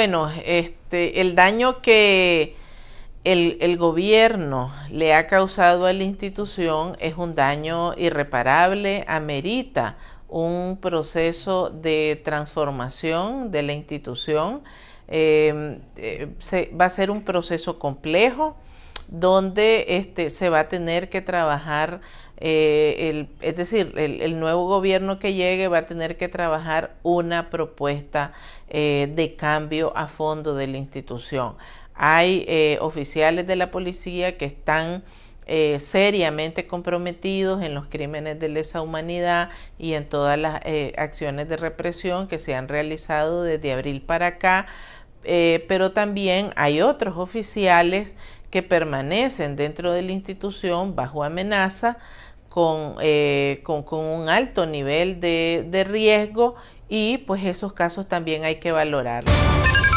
Bueno, este, el daño que el, gobierno le ha causado a la institución es un daño irreparable, amerita un proceso de transformación de la institución. Eh, eh, se, va a ser un proceso complejo donde este, se va a tener que trabajar, eh, el, es decir, el, nuevo gobierno que llegue va a tener que trabajar una propuesta eh, de cambio a fondo de la institución. Hay eh, oficiales de la policía que están... seriamente comprometidos en los crímenes de lesa humanidad y en todas las acciones de represión que se han realizado desde abril para acá, pero también hay otros oficiales que permanecen dentro de la institución bajo amenaza eh, con, con, un alto nivel de, de riesgo y pues esos casos también hay que valorarlos.